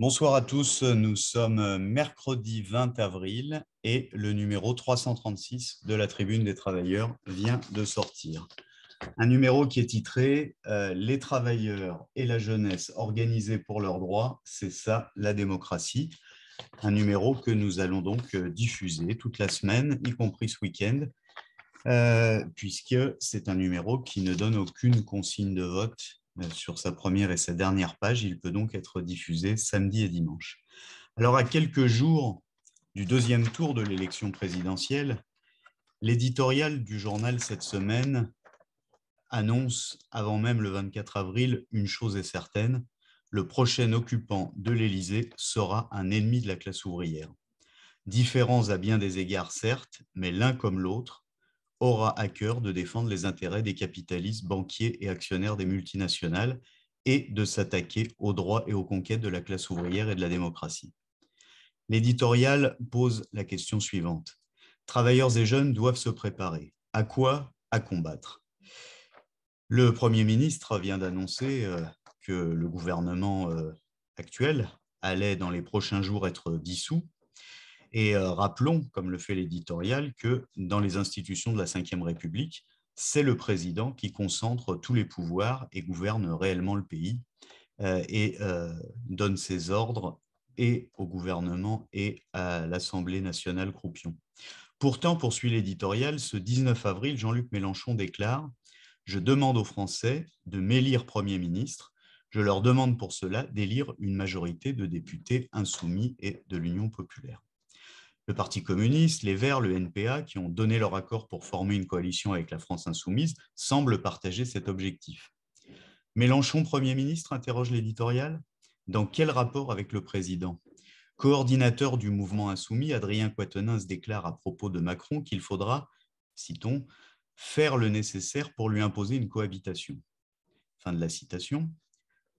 Bonsoir à tous, nous sommes euh, mercredi 20 avril et le numéro 336 de la Tribune des Travailleurs vient de sortir. Un numéro qui est titré euh, Les travailleurs et la jeunesse organisés pour leurs droits, c'est ça la démocratie. Un numéro que nous allons donc euh, diffuser toute la semaine, y compris ce week-end, puisque c'est un numéro qui ne donne aucune consigne de vote euh, sur sa première et sa dernière page. Il peut donc être diffusé samedi et dimanche. Alors, à quelques jours du deuxième tour de l'élection présidentielle, l'éditorial du journal cette semaine annonce, avant même le 24 avril, une chose est certaine, le prochain occupant de l'Élysée sera un ennemi de la classe ouvrière. Différents à bien des égards, certes, mais l'un comme l'autre, aura à cœur de défendre les intérêts des capitalistes, banquiers et actionnaires des multinationales et de s'attaquer aux droits et aux conquêtes de la classe ouvrière et de la démocratie. L'éditorial pose la question suivante. Travailleurs et jeunes doivent se préparer. À quoi À combattre. Le Premier ministre vient d'annoncer euh, que le gouvernement euh, actuel allait dans les prochains jours être dissous et euh, rappelons, comme le fait l'éditorial, que dans les institutions de la Ve République, c'est le président qui concentre tous les pouvoirs et gouverne réellement le pays euh, et euh, donne ses ordres et au gouvernement et à l'Assemblée nationale croupion. Pourtant, poursuit l'éditorial, ce 19 avril, Jean-Luc Mélenchon déclare Je demande aux Français de m'élire Premier ministre. Je leur demande pour cela d'élire une majorité de députés insoumis et de l'Union populaire le Parti communiste, les Verts, le NPA, qui ont donné leur accord pour former une coalition avec la France insoumise, semblent partager cet objectif. Mélenchon, Premier ministre, interroge l'éditorial. Dans quel rapport avec le président Coordinateur du mouvement insoumis, Adrien Quatennin se déclare à propos de Macron qu'il faudra, citons, faire le nécessaire pour lui imposer une cohabitation. Fin de la citation.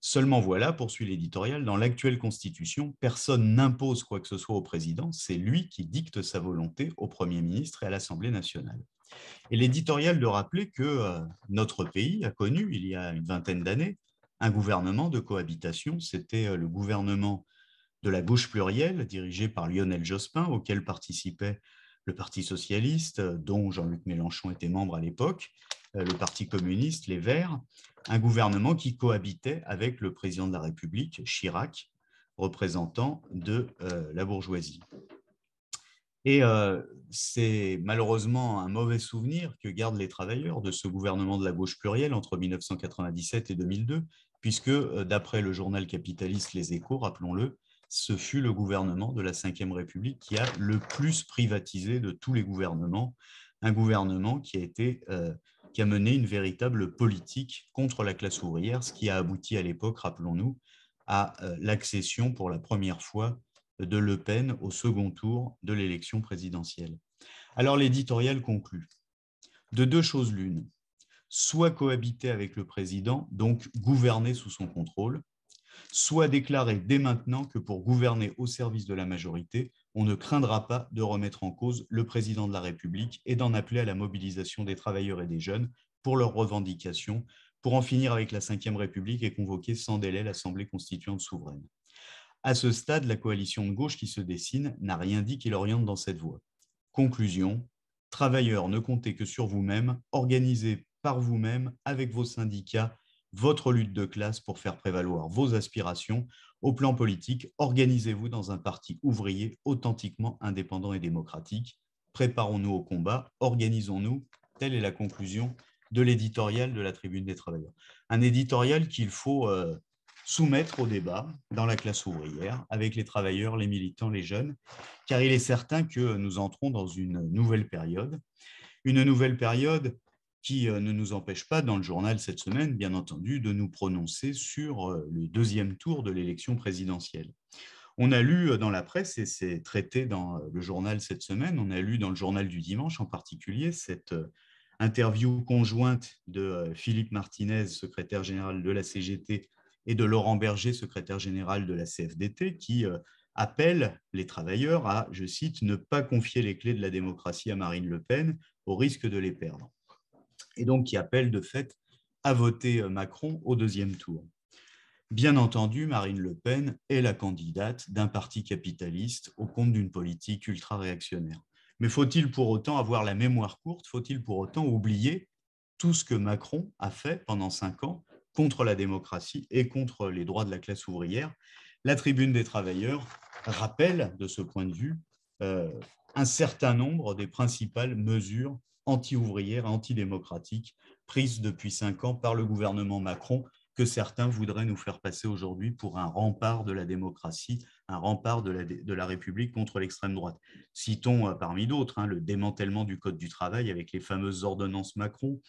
Seulement voilà, poursuit l'éditorial, dans l'actuelle Constitution, personne n'impose quoi que ce soit au président, c'est lui qui dicte sa volonté au Premier ministre et à l'Assemblée nationale. Et l'éditorial de rappeler que euh, notre pays a connu, il y a une vingtaine d'années, un gouvernement de cohabitation, c'était euh, le gouvernement de la gauche plurielle, dirigé par Lionel Jospin, auquel participait le Parti socialiste, euh, dont Jean-Luc Mélenchon était membre à l'époque, euh, le Parti communiste, les Verts, un gouvernement qui cohabitait avec le président de la République, Chirac, représentant de euh, la bourgeoisie. Et euh, c'est malheureusement un mauvais souvenir que gardent les travailleurs de ce gouvernement de la gauche plurielle entre 1997 et 2002, puisque d'après le journal capitaliste Les Échos, rappelons-le, ce fut le gouvernement de la Ve République qui a le plus privatisé de tous les gouvernements, un gouvernement qui a été qui a mené une véritable politique contre la classe ouvrière, ce qui a abouti à l'époque, rappelons-nous, à euh, l'accession pour la première fois de Le Pen au second tour de l'élection présidentielle. Alors l'éditorial conclut. De deux choses l'une, soit cohabiter avec le président, donc gouverner sous son contrôle, soit déclarer dès maintenant que pour gouverner au service de la majorité, on ne craindra pas de remettre en cause le président de la République et d'en appeler à la mobilisation des travailleurs et des jeunes pour leurs revendications, pour en finir avec la Ve République et convoquer sans délai l'Assemblée constituante souveraine. À ce stade, la coalition de gauche qui se dessine n'a rien dit qui l'oriente dans cette voie. Conclusion, travailleurs, ne comptez que sur vous mêmes organisez par vous-même, avec vos syndicats, votre lutte de classe pour faire prévaloir vos aspirations au plan politique. Organisez-vous dans un parti ouvrier authentiquement indépendant et démocratique. Préparons-nous au combat, organisons-nous. Telle est la conclusion de l'éditorial de la Tribune des Travailleurs. Un éditorial qu'il faut euh, soumettre au débat dans la classe ouvrière, avec les travailleurs, les militants, les jeunes, car il est certain que nous entrons dans une nouvelle période. Une nouvelle période qui euh, ne nous empêche pas, dans le journal cette semaine, bien entendu, de nous prononcer sur euh, le deuxième tour de l'élection présidentielle. On a lu euh, dans la presse, et c'est traité dans le journal cette semaine, on a lu dans le journal du dimanche en particulier cette interview conjointe de Philippe Martinez, secrétaire général de la CGT, et de Laurent Berger, secrétaire général de la CFDT, qui appelle les travailleurs à, je cite, ne pas confier les clés de la démocratie à Marine Le Pen au risque de les perdre et donc qui appelle de fait à voter euh, Macron au deuxième tour. Bien entendu, Marine Le Pen est la candidate d'un parti capitaliste au compte d'une politique ultra-réactionnaire. Mais faut-il pour autant avoir la mémoire courte Faut-il pour autant oublier tout ce que Macron a fait pendant cinq ans contre la démocratie et contre les droits de la classe ouvrière La tribune des travailleurs rappelle, de ce point de vue, euh, un certain nombre des principales mesures anti-ouvrière, anti-démocratique, prise depuis cinq ans par le gouvernement Macron, que certains voudraient nous faire passer aujourd'hui pour un rempart de la démocratie, un rempart de la, République contre l'extrême droite. Citons euh, parmi d'autres hein, le démantèlement du Code du travail avec les fameuses ordonnances Macron,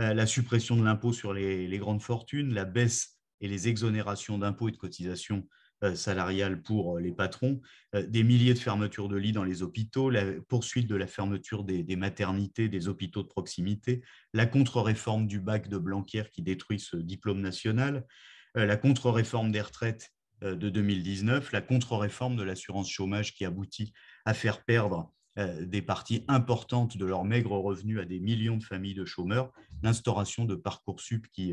euh, la suppression de l'impôt sur les, les, grandes fortunes, la baisse et les exonérations d'impôts et de cotisations euh, salarial pour euh, les patrons, euh, des milliers de fermetures de lits dans les hôpitaux, la poursuite de la fermeture des, maternités, des hôpitaux de proximité, la contre-réforme du bac de Blanquer qui détruit ce diplôme national, la contre-réforme des retraites de 2019, la contre-réforme de l'assurance chômage qui aboutit à faire perdre des parties importantes de leurs maigres revenus à des millions de familles de chômeurs, l'instauration de Parcoursup qui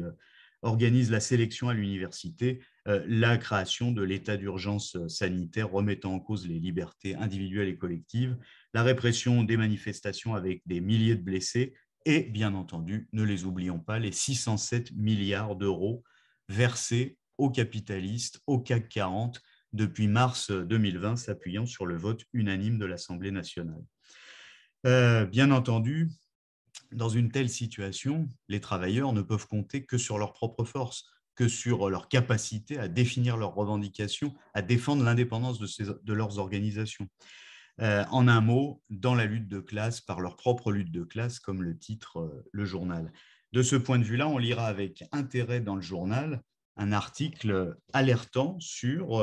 organise la sélection à l'université, euh, la création de l'état d'urgence euh, sanitaire remettant en cause les libertés individuelles et collectives, la répression des manifestations avec des milliers de blessés et, bien entendu, ne les oublions pas, les 607 milliards d'euros versés aux capitalistes, au CAC 40, depuis mars 2020, euh, s'appuyant sur le vote unanime de l'Assemblée nationale. bien entendu, dans une telle situation, les travailleurs ne peuvent compter que sur leur propre force, que sur euh, leur capacité à définir leurs revendications, à défendre l'indépendance de, leurs organisations. Euh, en un mot, dans la lutte de classe, par leur propre lutte de classe, comme le titre euh, le journal. De ce point de vue-là, on lira avec intérêt dans le journal un article alertant sur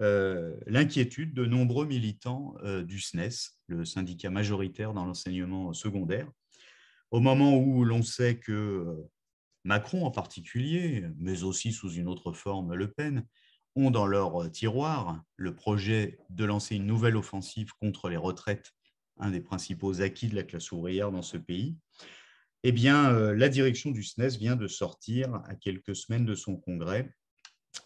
l'inquiétude de nombreux militants du SNES, e le syndicat majoritaire dans l'enseignement secondaire, au moment où l'on sait que Macron en particulier, mais aussi sous une autre forme Le Pen, ont dans leur euh, tiroir le projet de lancer une nouvelle offensive contre les retraites, un des principaux acquis de la classe ouvrière dans ce pays, eh bien, euh, la direction du SNES e vient de sortir, à quelques semaines de son congrès,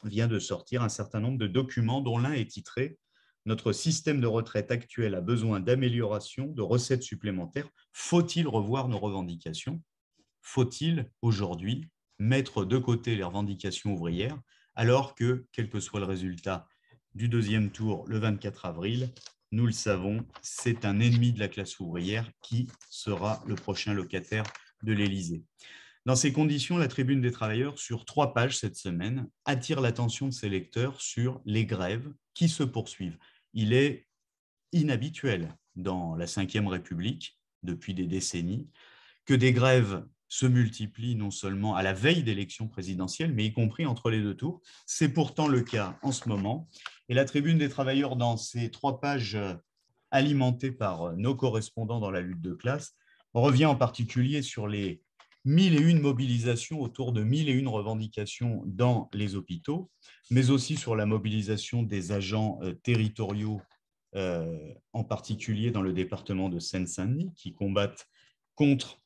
vient de sortir un certain nombre de documents dont l'un est titré Notre système de retraite actuel a besoin d'amélioration, de recettes supplémentaires. Faut-il revoir nos revendications faut-il aujourd'hui mettre de côté les revendications ouvrières alors que, quel que soit le résultat du deuxième tour le 24 avril, nous le savons, c'est un ennemi de la classe ouvrière qui sera le prochain locataire de l'Élysée. Dans ces conditions, la Tribune des travailleurs, sur trois pages cette semaine, attire l'attention de ses lecteurs sur les grèves qui se poursuivent. Il est inhabituel dans la Ve République, depuis des décennies, que des grèves se multiplient non seulement à la veille d'élections présidentielles, mais y compris entre les deux tours. C'est pourtant le cas en ce moment. Et la tribune des travailleurs, dans ces trois pages euh, alimentées par euh, nos correspondants dans la lutte de classe, revient en particulier sur les mille et une mobilisations autour de mille et une revendications dans les hôpitaux, mais aussi sur la mobilisation des agents euh, territoriaux, en particulier dans le département de Seine-Saint-Denis, qui combattent contre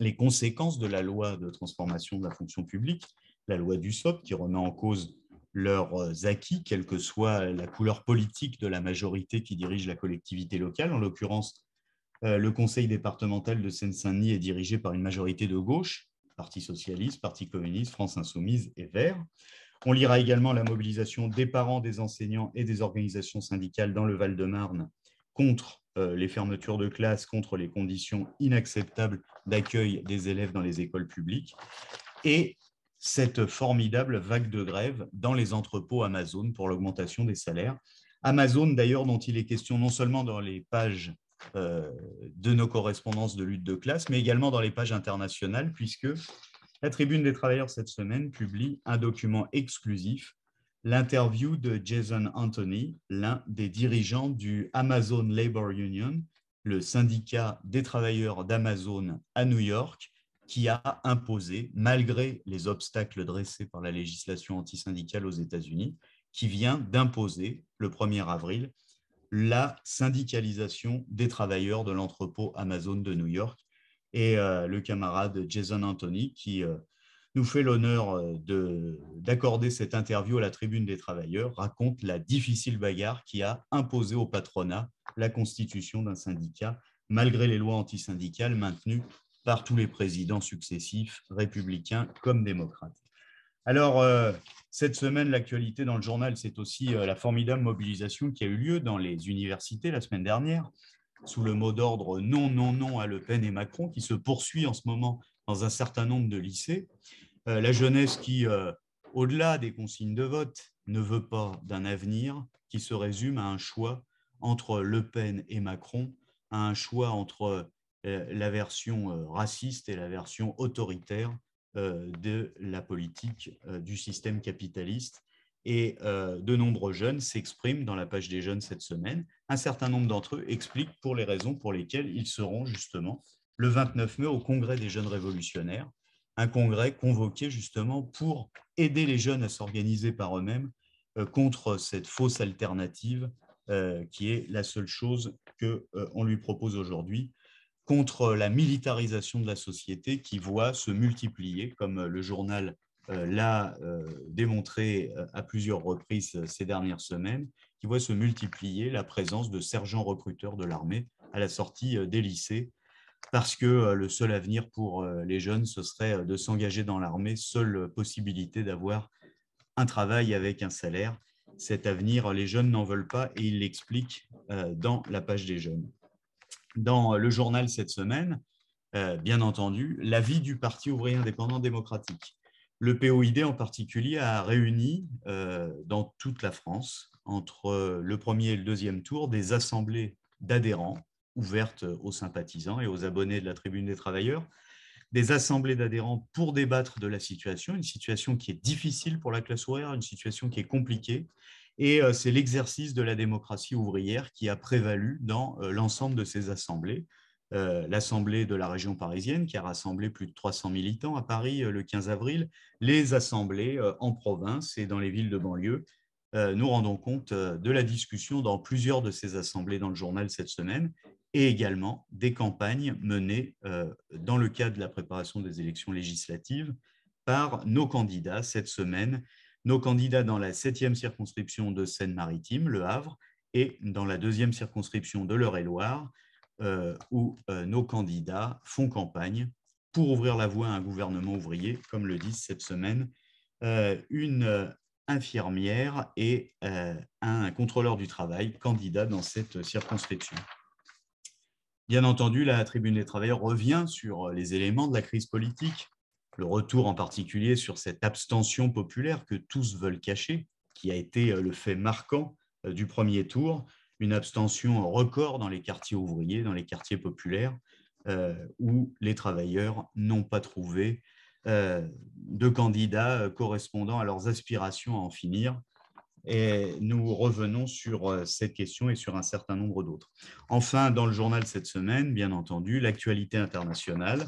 les conséquences de la loi de transformation de la fonction publique, la loi du SOP, qui remet en cause leurs euh, acquis, quelle que soit la couleur politique de la majorité qui dirige la collectivité locale. En l'occurrence, euh, le conseil départemental de Seine-Saint-Denis est dirigé par une majorité de gauche, Parti socialiste, Parti communiste, France insoumise et Vert. On lira également la mobilisation des parents, des enseignants et des organisations syndicales dans le Val-de-Marne contre euh, les fermetures de classes, contre les conditions inacceptables d'accueil des élèves dans les écoles publiques, et cette formidable vague de grève dans les entrepôts Amazon pour l'augmentation des salaires. Amazon, d'ailleurs, dont il est question non seulement dans les pages euh, de nos correspondances de lutte de classe, mais également dans les pages internationales, puisque la Tribune des travailleurs cette semaine publie un document exclusif l'interview de Jason Anthony, l'un des dirigeants du Amazon Labor Union, le syndicat des travailleurs d'Amazon à New York, qui a imposé, malgré les obstacles dressés par la législation antisyndicale aux États-Unis, qui vient d'imposer le 1er avril la syndicalisation des travailleurs de l'entrepôt Amazon de New York. Et euh, le camarade Jason Anthony, qui euh, nous fait l'honneur euh, d'accorder cette interview à la Tribune des Travailleurs, raconte la difficile bagarre qui a imposé au patronat la constitution d'un syndicat, malgré les lois antisyndicales maintenues par tous les présidents successifs, républicains comme démocrates. Alors, euh, cette semaine, l'actualité dans le journal, c'est aussi euh, la formidable mobilisation qui a eu lieu dans les universités la semaine dernière, sous le mot d'ordre non, non, non à Le Pen et Macron, qui se poursuit en ce moment dans un certain nombre de lycées. Euh, la jeunesse qui, euh, au-delà des consignes de vote, ne veut pas d'un avenir qui se résume à un choix entre Le Pen et Macron, à un choix entre euh, la version raciste et la version autoritaire de la politique du système capitaliste. Et de nombreux jeunes s'expriment dans la page des jeunes cette semaine. Un certain nombre d'entre eux expliquent pour les raisons pour lesquelles ils seront justement le 29 mai au Congrès des jeunes révolutionnaires, un congrès convoqué justement pour aider les jeunes à s'organiser par eux-mêmes euh, contre cette fausse alternative euh, qui est la seule chose qu'on euh, lui propose aujourd'hui, contre la militarisation de la société qui voit se multiplier, comme le journal l'a démontré à plusieurs reprises ces dernières semaines, qui voit se multiplier la présence de sergents recruteurs de l'armée à la sortie des lycées parce que euh, le seul avenir pour euh, les jeunes, ce serait euh, de s'engager dans l'armée, seule possibilité d'avoir un travail avec un salaire. Cet avenir, les jeunes n'en veulent pas et ils l'expliquent dans la page des jeunes. Dans le journal cette semaine, bien entendu, l'avis du Parti ouvrier indépendant démocratique. Le POID en particulier a réuni dans toute la France, entre le premier et le deuxième tour, des assemblées d'adhérents ouverte aux sympathisants et aux abonnés de la Tribune des Travailleurs, des assemblées d'adhérents pour débattre de la situation, une situation qui est difficile pour la classe ouvrière, une situation qui est compliquée. Et euh, c'est l'exercice de la démocratie ouvrière qui a prévalu dans euh, l'ensemble de ces assemblées. Euh, l'assemblée de la région parisienne qui a rassemblé plus de 300 militants à Paris le 15 avril, les assemblées en province et dans les villes de banlieue. Nous rendons compte de la discussion dans plusieurs de ces assemblées dans le journal cette semaine et également des campagnes menées euh, dans le cadre de la préparation des élections législatives par nos candidats cette semaine, nos candidats dans la 7e circonscription de Seine-Maritime, Le Havre, et dans la deuxième circonscription de l'Eure-et-Loire, euh, où euh, nos candidats font campagne pour ouvrir la voie à un gouvernement ouvrier, comme le disent cette semaine une infirmière et un contrôleur du travail candidat dans cette circonscription. Bien entendu, la Tribune des travailleurs revient sur euh, les éléments de la crise politique, le retour en particulier sur cette abstention populaire que tous veulent cacher, qui a été euh, le fait marquant euh, du premier tour, une abstention record dans les quartiers ouvriers, dans les quartiers populaires, où les travailleurs n'ont pas trouvé de candidats correspondant à leurs aspirations à en finir. Et nous revenons sur euh, cette question et sur un certain nombre d'autres. Enfin, dans le journal cette semaine, bien entendu, l'actualité internationale.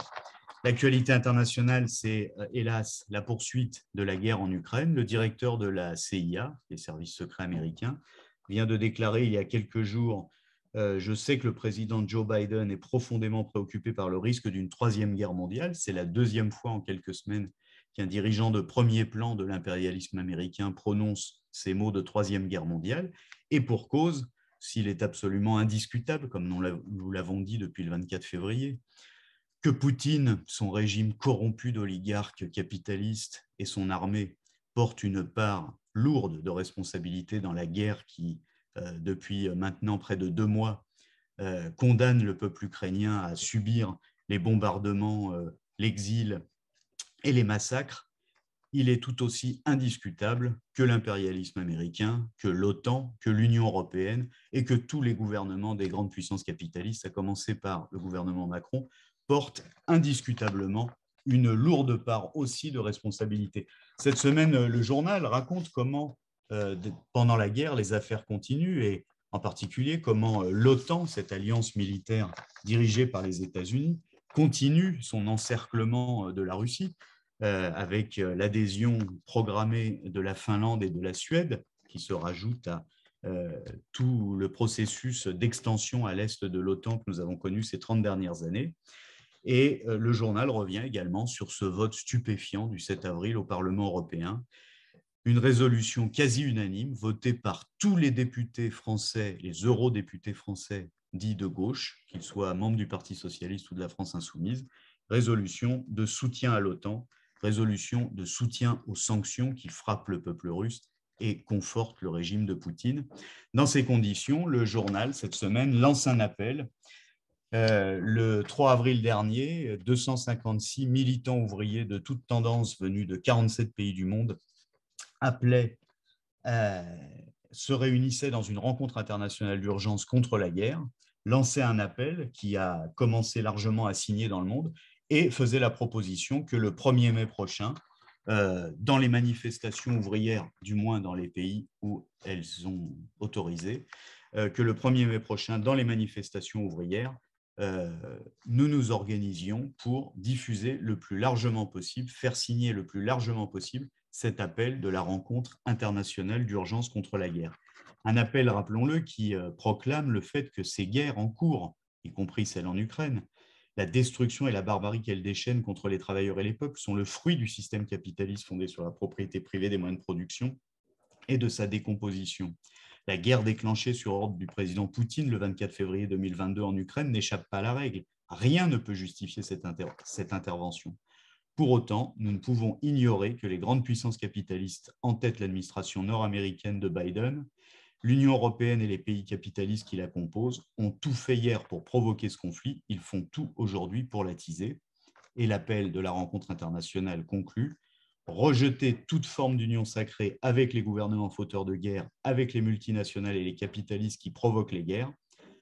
L'actualité internationale, c'est euh, hélas la poursuite de la guerre en Ukraine. Le directeur de la CIA, les services secrets américains, vient de déclarer il y a quelques jours euh, je sais que le président Joe Biden est profondément préoccupé par le risque d'une troisième guerre mondiale. C'est la deuxième fois en quelques semaines qu'un dirigeant de premier plan de l'impérialisme américain prononce ces mots de Troisième Guerre mondiale, et pour cause, s'il est absolument indiscutable, comme nous l'avons dit depuis le 24 février, que Poutine, son régime corrompu d'oligarques capitalistes et son armée portent une part lourde de responsabilité dans la guerre qui, euh, depuis maintenant près de deux mois, euh, condamne le peuple ukrainien à subir les bombardements, euh, l'exil et les massacres, il est tout aussi indiscutable que l'impérialisme américain, que l'OTAN, que l'Union européenne et que tous les gouvernements des grandes puissances capitalistes, à commencer par le gouvernement Macron, portent indiscutablement une lourde part aussi de responsabilité. Cette semaine, le journal raconte comment, euh, pendant la guerre, les affaires continuent et en particulier comment euh, l'OTAN, cette alliance militaire dirigée par les États-Unis, continue son encerclement euh, de la Russie euh, avec euh, l'adhésion programmée de la Finlande et de la Suède, qui se rajoute à tout le processus d'extension à l'est de l'OTAN que nous avons connu ces 30 dernières années. Et le journal revient également sur ce vote stupéfiant du 7 avril au Parlement européen, une résolution quasi unanime votée par tous les députés français, les eurodéputés français dit de gauche, qu'il soit membre du Parti socialiste ou de la France insoumise, résolution de soutien à l'OTAN, résolution de soutien aux sanctions qui frappent le peuple russe et confortent le régime de Poutine. Dans ces conditions, le journal, cette semaine, lance un appel. Euh, le 3 avril dernier, 256 militants ouvriers de toutes tendances venus de 47 pays du monde appelaient euh, se réunissaient dans une rencontre internationale d'urgence contre la guerre, lançaient un appel qui a commencé largement à signer dans le monde et faisaient la proposition que le 1er mai prochain, euh, dans les manifestations ouvrières, du moins dans les pays où elles ont autorisé, euh, que le 1er mai prochain, dans les manifestations ouvrières, euh, nous nous organisions pour diffuser le plus largement possible, faire signer le plus largement possible cet appel de la rencontre internationale d'urgence contre la guerre. Un appel, rappelons-le, qui euh, proclame le fait que ces guerres en cours, y compris celle en Ukraine, la destruction et la barbarie qu'elles déchaîne contre les travailleurs et les peuples sont le fruit du système capitaliste fondé sur la propriété privée des moyens de production et de sa décomposition. La guerre déclenchée sur ordre du président Poutine le 24 février 2022 en Ukraine n'échappe pas à la règle. Rien ne peut justifier cette intervention. Pour autant, nous ne pouvons ignorer que les grandes puissances capitalistes en tête l'administration nord-américaine de Biden, l'Union européenne et les pays capitalistes qui la composent ont tout fait hier pour provoquer ce conflit, ils font tout aujourd'hui pour l'attiser. Et l'appel de la rencontre internationale conclut rejeter toute forme d'union sacrée avec les gouvernements fauteurs de guerre, avec les multinationales et les capitalistes qui provoquent les guerres.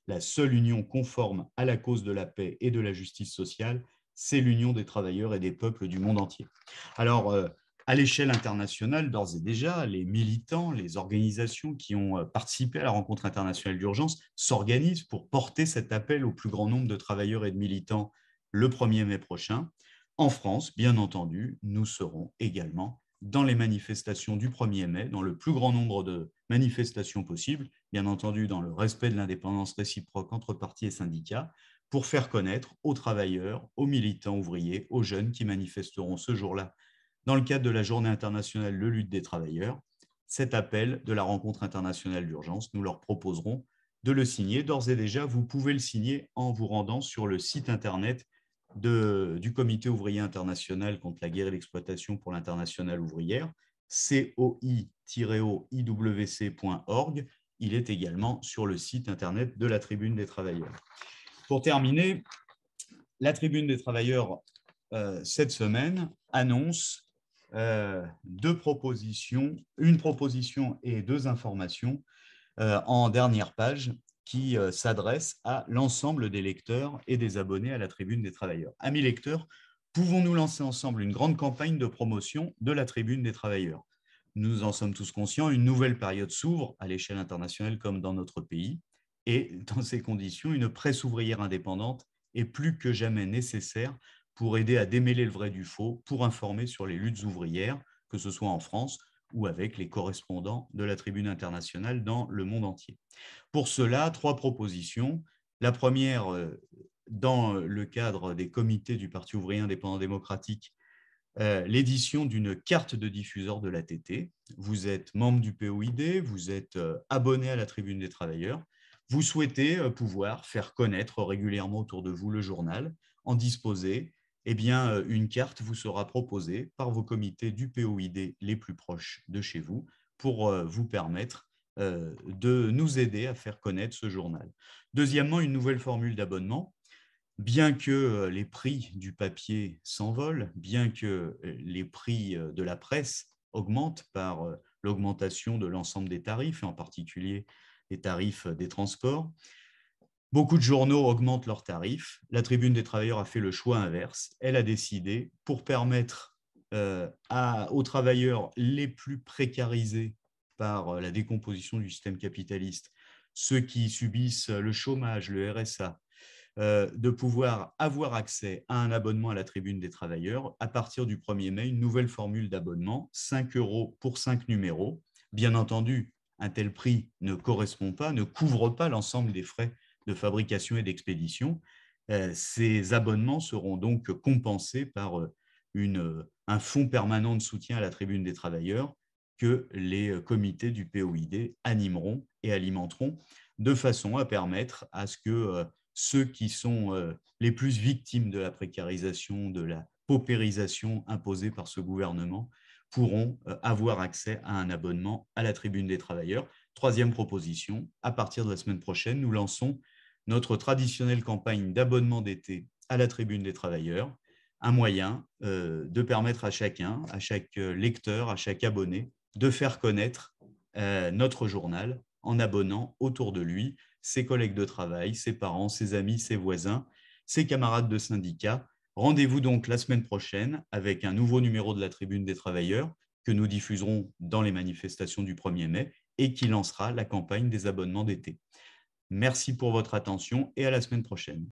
La seule union conforme à la cause de la paix et de la justice sociale c'est l'union des travailleurs et des peuples du monde entier. Alors, euh, à l'échelle internationale, d'ores et déjà, les militants, les organisations qui ont euh, participé à la rencontre internationale d'urgence s'organisent pour porter cet appel au plus grand nombre de travailleurs et de militants le 1er mai prochain. En France, bien entendu, nous serons également dans les manifestations du 1er mai, dans le plus grand nombre de manifestations possibles, bien entendu dans le respect de l'indépendance réciproque entre partis et syndicats, pour faire connaître aux travailleurs, aux militants ouvriers, aux jeunes qui manifesteront ce jour-là dans le cadre de la Journée internationale de lutte des travailleurs, cet appel de la rencontre internationale d'urgence. Nous leur proposerons de le signer. D'ores et déjà, vous pouvez le signer en vous rendant sur le site internet du Comité ouvrier international contre la guerre et l'exploitation pour l'internationale ouvrière, coi oiwcorg Il est également sur le site internet de la Tribune des travailleurs. Pour terminer, la Tribune des travailleurs, euh, cette semaine, annonce euh, deux propositions, une proposition et deux informations euh, en dernière page qui s'adressent à l'ensemble des lecteurs et des abonnés à la Tribune des travailleurs. Amis lecteurs, pouvons-nous lancer ensemble une grande campagne de promotion de la Tribune des travailleurs Nous en sommes tous conscients, une nouvelle période s'ouvre à l'échelle internationale comme dans notre pays. Et dans ces conditions, une presse ouvrière indépendante est plus que jamais nécessaire pour aider à démêler le vrai du faux, pour informer sur les luttes ouvrières, que ce soit en France ou avec les correspondants de la tribune internationale dans le monde entier. Pour cela, trois propositions. La première, euh, dans le cadre des comités du Parti ouvrier indépendant démocratique, euh, l'édition d'une carte de diffuseur de l'ATT. Vous êtes membre du POID, vous êtes euh, abonné à la tribune des travailleurs, vous souhaitez euh, pouvoir faire connaître régulièrement autour de vous le journal, en disposer, eh bien, euh, une carte vous sera proposée par vos comités du POID les plus proches de chez vous pour euh, vous permettre de nous aider à faire connaître ce journal. Deuxièmement, une nouvelle formule d'abonnement. Bien que les prix du papier s'envolent, bien que les prix de la presse augmentent par l'augmentation de l'ensemble des tarifs, et en particulier les tarifs euh, des transports. Beaucoup de journaux augmentent leurs tarifs. La Tribune des travailleurs a fait le choix inverse. Elle a décidé, pour permettre euh, aux travailleurs les plus précarisés par euh, la décomposition du système capitaliste, ceux qui subissent le chômage, le RSA, de pouvoir avoir accès à un abonnement à la tribune des travailleurs. À partir du 1er mai, une nouvelle formule d'abonnement, 5 euros pour 5 numéros. Bien entendu, un tel prix ne correspond pas, ne couvre pas l'ensemble des frais de fabrication et d'expédition. Euh, ces abonnements seront donc compensés par euh, euh, un fonds permanent de soutien à la tribune des travailleurs que les comités du POID animeront et alimenteront de façon à permettre à ce que ceux qui sont les plus victimes de la précarisation, de la paupérisation imposée par ce gouvernement, pourront euh, avoir accès à un abonnement à la Tribune des Travailleurs. Troisième proposition, à partir de la semaine prochaine, nous lançons notre traditionnelle campagne d'abonnement d'été à la Tribune des Travailleurs, un moyen euh, de permettre à chacun, à chaque euh, lecteur, à chaque abonné, de faire connaître notre journal en abonnant autour de lui ses collègues de travail, ses parents, ses amis, ses voisins, ses camarades de syndicat Rendez-vous donc la semaine prochaine avec un nouveau numéro de la Tribune des Travailleurs que nous diffuserons dans les manifestations du 1er mai et qui lancera la campagne des abonnements d'été. Merci pour votre attention et à la semaine prochaine.